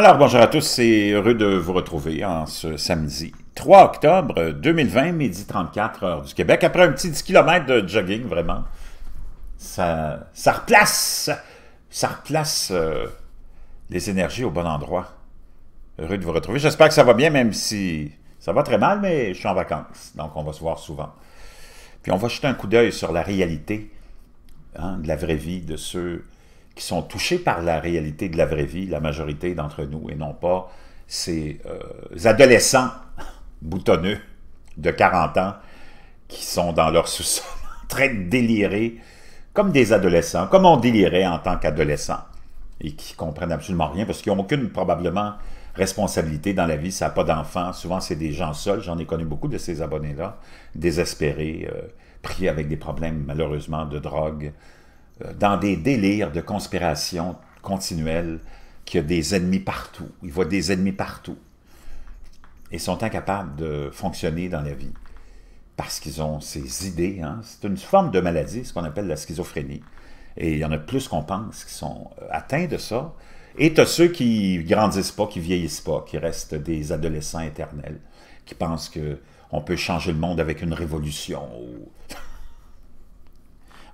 Alors, bonjour à tous, c'est heureux de vous retrouver en ce samedi 3 octobre 2020, midi 34 heures du Québec. Après un petit 10 km de jogging, vraiment, ça, ça replace, ça replace euh, les énergies au bon endroit. Heureux de vous retrouver. J'espère que ça va bien, même si ça va très mal, mais je suis en vacances, donc on va se voir souvent. Puis on va jeter un coup d'œil sur la réalité hein, de la vraie vie de ceux qui sont touchés par la réalité de la vraie vie, la majorité d'entre nous, et non pas ces euh, adolescents boutonneux de 40 ans qui sont dans leur sous-sol très délirés comme des adolescents, comme on délirait en tant qu'adolescent, et qui comprennent absolument rien parce qu'ils n'ont aucune probablement responsabilité dans la vie, ça n'a pas d'enfants, souvent c'est des gens seuls, j'en ai connu beaucoup de ces abonnés-là, désespérés, euh, pris avec des problèmes malheureusement de drogue, euh, dans des délires de conspiration continuelle, qu'il y a des ennemis partout. Il voit des ennemis partout. Et sont incapables de fonctionner dans la vie parce qu'ils ont ces idées. Hein. C'est une forme de maladie, ce qu'on appelle la schizophrénie. Et il y en a plus qu'on pense qui sont euh, atteints de ça. Et tu as ceux qui grandissent pas, qui vieillissent pas, qui restent des adolescents éternels, qui pensent qu'on peut changer le monde avec une révolution. Ou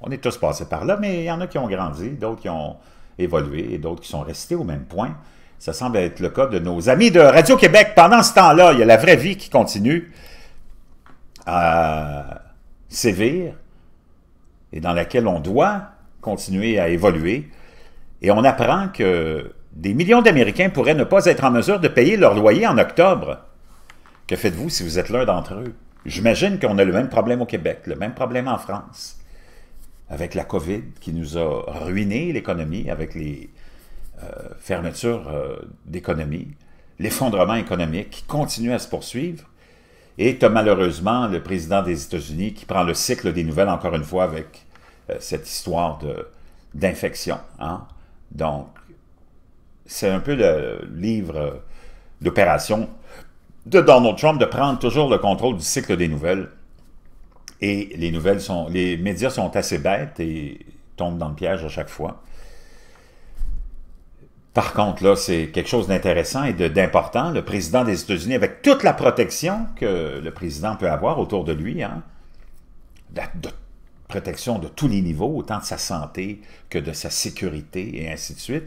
on est tous passés par là, mais il y en a qui ont grandi, d'autres qui ont évolué et d'autres qui sont restés au même point. Ça semble être le cas de nos amis de Radio-Québec. Pendant ce temps-là, il y a la vraie vie qui continue à sévir et dans laquelle on doit continuer à évoluer. Et on apprend que des millions d'Américains pourraient ne pas être en mesure de payer leur loyer en octobre. Que faites-vous si vous êtes l'un d'entre eux? J'imagine qu'on a le même problème au Québec, le même problème en France avec la COVID qui nous a ruiné l'économie, avec les euh, fermetures d'économies, euh, d'économie, l'effondrement économique qui continue à se poursuivre, et tu malheureusement le président des États-Unis qui prend le cycle des nouvelles encore une fois avec euh, cette histoire d'infection. Hein. Donc, c'est un peu le livre d'opération de Donald Trump de prendre toujours le contrôle du cycle des nouvelles et les nouvelles sont. Les médias sont assez bêtes et tombent dans le piège à chaque fois. Par contre, là, c'est quelque chose d'intéressant et d'important. Le président des États-Unis, avec toute la protection que le président peut avoir autour de lui, hein, protection de tous les niveaux, autant de sa santé que de sa sécurité et ainsi de suite,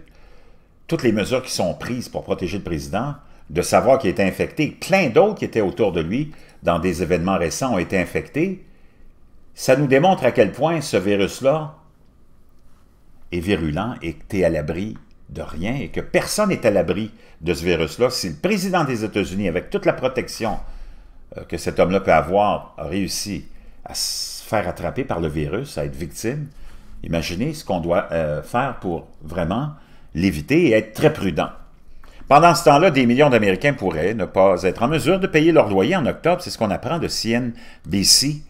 toutes les mesures qui sont prises pour protéger le président, de savoir qu'il était infecté, plein d'autres qui étaient autour de lui dans des événements récents ont été infectés, ça nous démontre à quel point ce virus-là est virulent et que tu es à l'abri de rien et que personne n'est à l'abri de ce virus-là. Si le président des États-Unis, avec toute la protection euh, que cet homme-là peut avoir, a réussi à se faire attraper par le virus, à être victime, imaginez ce qu'on doit euh, faire pour vraiment l'éviter et être très prudent. Pendant ce temps-là, des millions d'Américains pourraient ne pas être en mesure de payer leur loyer en octobre. C'est ce qu'on apprend de CNBC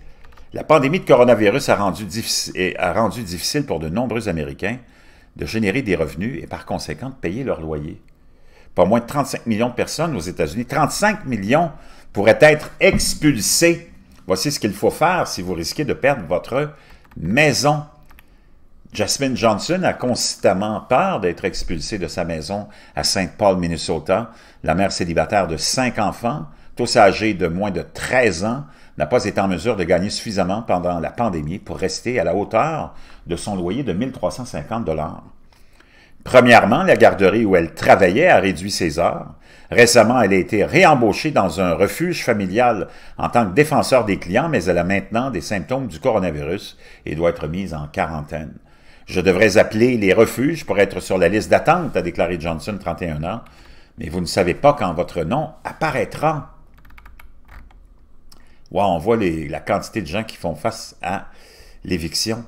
la pandémie de coronavirus a rendu, a difficile pour de nombreux Américains de générer des revenus et par conséquent de payer leur loyer. Pas moins de 35 millions de personnes aux États-Unis, 35 millions pourraient être expulsés. Voici ce qu'il faut faire si vous risquez de perdre votre maison. Jasmine Johnson a constamment peur d'être expulsée de sa maison à Saint Paul, Minnesota. La mère célibataire de cinq enfants, tous âgés de moins de 13 ans, n'a pas été en mesure de gagner suffisamment pendant la pandémie pour rester à la hauteur de son loyer de 1350 dollars. Premièrement, la garderie où elle travaillait a réduit ses heures. Récemment, elle a été réembauchée dans un refuge familial en tant que défenseur des clients, mais elle a maintenant des symptômes du coronavirus et doit être mise en quarantaine. Je devrais appeler les refuges pour être sur la liste d'attente, a déclaré Johnson, 31 ans, mais vous ne savez pas quand votre nom apparaîtra on voit la quantité de gens qui font face à l'éviction.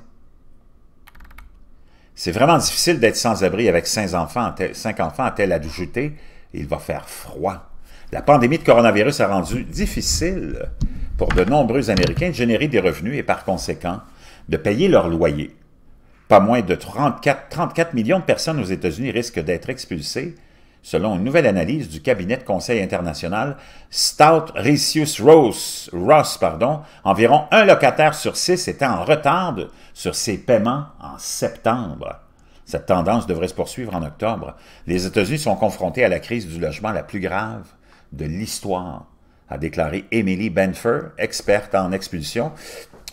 C'est vraiment difficile d'être sans-abri avec cinq enfants, à telle ajouter. Il va faire froid. La pandémie de coronavirus a rendu difficile pour de nombreux Américains de générer des revenus et par conséquent de payer leur loyer. Pas moins de 34, 34 millions de personnes aux États-Unis risquent d'être expulsées selon une nouvelle analyse du cabinet de conseil international Stout Ricius Ross, pardon, environ un locataire sur six était en retard sur ses paiements en septembre. Cette tendance devrait se poursuivre en octobre. Les États-Unis sont confrontés à la crise du logement la plus grave de l'histoire, a déclaré Emily Benfer, experte en expulsion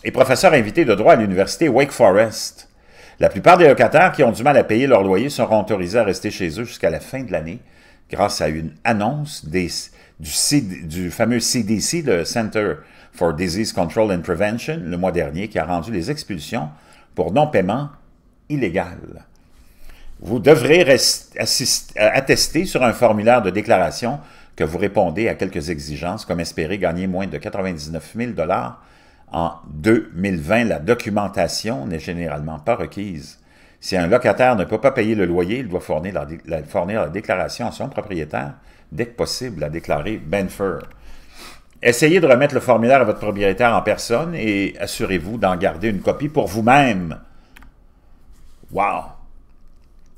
et professeure invitée de droit à l'université Wake Forest. La plupart des locataires qui ont du mal à payer leur loyer seront autorisés à rester chez eux jusqu'à la fin de l'année grâce à une annonce du, fameux CDC, le Center for Disease Control and Prevention, le mois dernier, qui a rendu les expulsions pour non-paiement illégales. Vous devrez euh, attester sur un formulaire de déclaration que vous répondez à quelques exigences, comme espérer gagner moins de 99 000 en 2020, la documentation n'est généralement pas requise. Si un locataire ne peut pas payer le loyer, il doit fournir la, déclaration à son propriétaire dès que possible, a déclaré Benfer. Essayez de remettre le formulaire à votre propriétaire en personne et assurez-vous d'en garder une copie pour vous-même. Wow!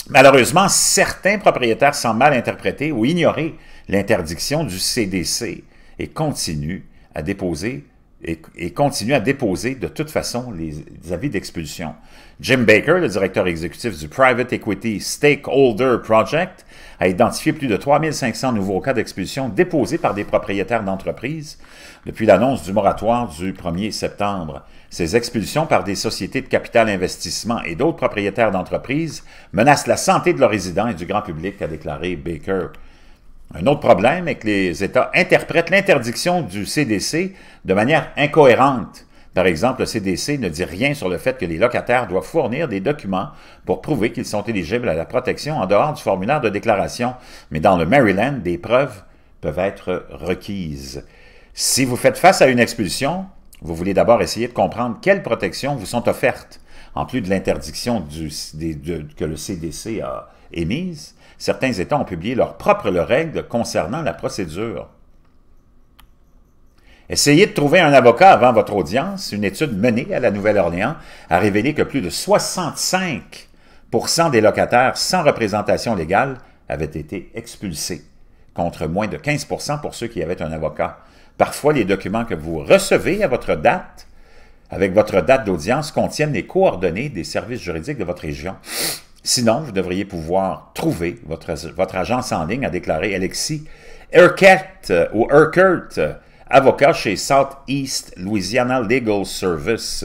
Malheureusement, certains propriétaires sont mal interprétés ou ignorer l'interdiction du CDC et continuent à déposer et, continue à déposer de toute façon les, avis d'expulsion. Jim Baker, le directeur exécutif du Private Equity Stakeholder Project, a identifié plus de 3500 nouveaux cas d'expulsion déposés par des propriétaires d'entreprises depuis l'annonce du moratoire du 1er septembre. Ces expulsions par des sociétés de capital investissement et d'autres propriétaires d'entreprises menacent la santé de leurs résidents et du grand public, a déclaré Baker. Un autre problème est que les États interprètent l'interdiction du CDC de manière incohérente. Par exemple, le CDC ne dit rien sur le fait que les locataires doivent fournir des documents pour prouver qu'ils sont éligibles à la protection en dehors du formulaire de déclaration, mais dans le Maryland, des preuves peuvent être requises. Si vous faites face à une expulsion, vous voulez d'abord essayer de comprendre quelles protections vous sont offertes, en plus de l'interdiction que le CDC a émise Certains États ont publié leurs propres règles concernant la procédure. Essayez de trouver un avocat avant votre audience. Une étude menée à la Nouvelle-Orléans a révélé que plus de 65 des locataires sans représentation légale avaient été expulsés, contre moins de 15 pour ceux qui avaient un avocat. Parfois, les documents que vous recevez à votre date, avec votre date d'audience, contiennent les coordonnées des services juridiques de votre région. Sinon, vous devriez pouvoir trouver votre, votre agence en ligne, a déclaré Alexis Urquhart euh, ou euh, avocat chez Southeast Louisiana Legal Services.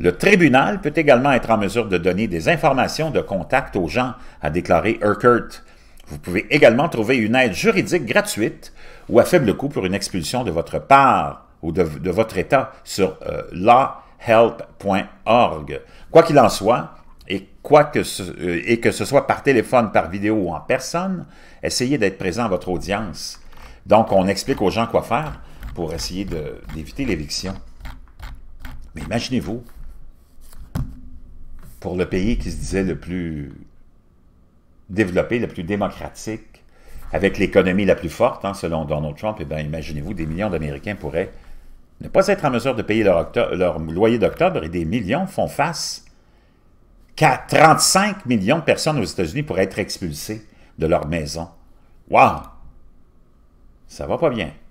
Le tribunal peut également être en mesure de donner des informations de contact aux gens, a déclaré Urquhart. Vous pouvez également trouver une aide juridique gratuite ou à faible coût pour une expulsion de votre part ou de, votre État sur euh, lawhelp.org. Quoi qu'il en soit, quoi que ce, euh, et que ce soit par téléphone, par vidéo ou en personne, essayez d'être présent à votre audience. Donc, on explique aux gens quoi faire pour essayer d'éviter l'éviction. Mais imaginez-vous, pour le pays qui se disait le plus développé, le plus démocratique, avec l'économie la plus forte, hein, selon Donald Trump, eh imaginez-vous, des millions d'Américains pourraient ne pas être en mesure de payer leur, leur loyer d'octobre et des millions font face 35 millions de personnes aux États-Unis pourraient être expulsées de leur maison. Wow! Ça va pas bien.